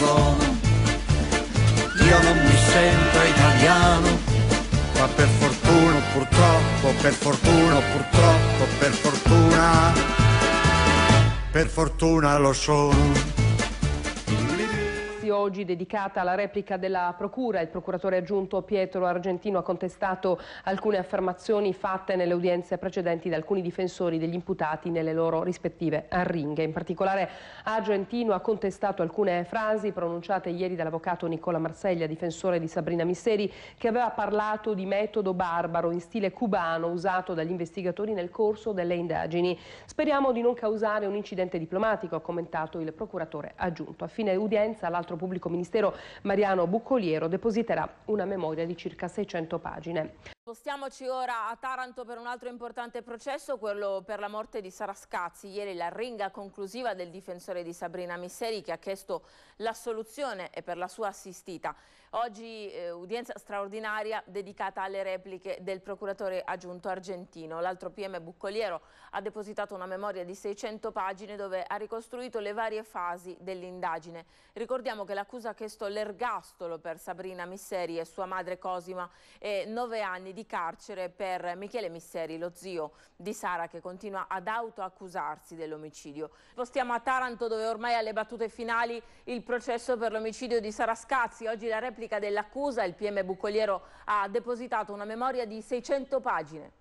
sono, io non mi sento italiano, ma per fortuna purtroppo, per fortuna purtroppo, per fortuna, per fortuna lo sono di oggi dedicata alla replica della Procura. Il procuratore aggiunto Pietro Argentino ha contestato alcune affermazioni fatte nelle udienze precedenti da alcuni difensori degli imputati nelle loro rispettive arringhe. In particolare Argentino ha contestato alcune frasi pronunciate ieri dall'avvocato Nicola Marseglia, difensore di Sabrina Misseri, che aveva parlato di metodo barbaro in stile cubano usato dagli investigatori nel corso delle indagini. Speriamo di non causare un incidente diplomatico, ha commentato il procuratore aggiunto. A fine udienza l'altro pubblico ministero Mariano Buccoliero depositerà una memoria di circa 600 pagine. Spostiamoci ora a Taranto per un altro importante processo, quello per la morte di Sara Scazzi. Ieri la ringa conclusiva del difensore di Sabrina Misseri che ha chiesto l'assoluzione e per la sua assistita. Oggi eh, udienza straordinaria dedicata alle repliche del procuratore aggiunto argentino. L'altro PM Buccoliero ha depositato una memoria di 600 pagine dove ha ricostruito le varie fasi dell'indagine. Ricordiamo che l'accusa ha chiesto l'ergastolo per Sabrina Misseri e sua madre Cosima e eh, nove anni di di carcere per Michele Misseri, lo zio di Sara che continua ad autoaccusarsi dell'omicidio. Spostiamo a Taranto dove ormai alle battute finali il processo per l'omicidio di Sara Scazzi. Oggi la replica dell'accusa, il PM Buccoliero ha depositato una memoria di 600 pagine.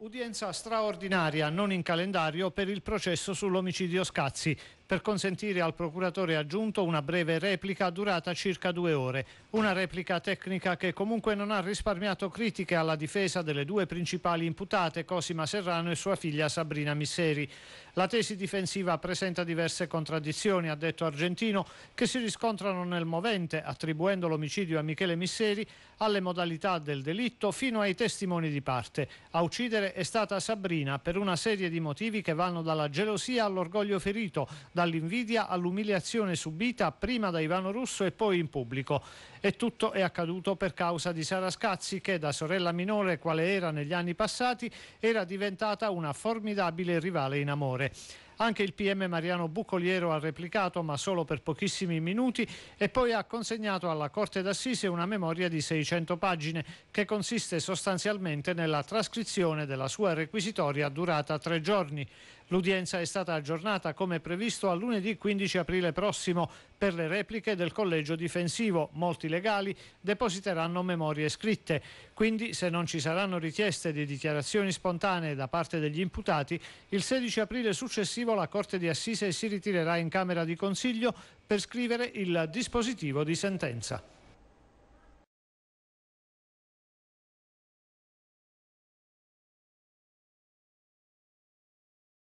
Udienza straordinaria non in calendario per il processo sull'omicidio Scazzi, per consentire al procuratore aggiunto una breve replica durata circa due ore. Una replica tecnica che comunque non ha risparmiato critiche alla difesa delle due principali imputate, Cosima Serrano e sua figlia Sabrina Misseri. La tesi difensiva presenta diverse contraddizioni, ha detto Argentino, che si riscontrano nel movente, attribuendo l'omicidio a Michele Misseri, alle modalità del delitto fino ai testimoni di parte. A uccidere è stata Sabrina per una serie di motivi che vanno dalla gelosia all'orgoglio ferito, dall'invidia all'umiliazione subita prima da Ivano Russo e poi in pubblico. E tutto è accaduto per causa di Sara Scazzi che da sorella minore quale era negli anni passati era diventata una formidabile rivale in amore. Anche il PM Mariano Buccoliero ha replicato, ma solo per pochissimi minuti, e poi ha consegnato alla Corte d'Assise una memoria di 600 pagine che consiste sostanzialmente nella trascrizione della sua requisitoria durata tre giorni. L'udienza è stata aggiornata come previsto a lunedì 15 aprile prossimo per le repliche del collegio difensivo. Molti legali depositeranno memorie scritte. Quindi, se non ci saranno richieste di dichiarazioni spontanee da parte degli imputati, il 16 aprile successivo la Corte di Assise si ritirerà in Camera di Consiglio per scrivere il dispositivo di sentenza.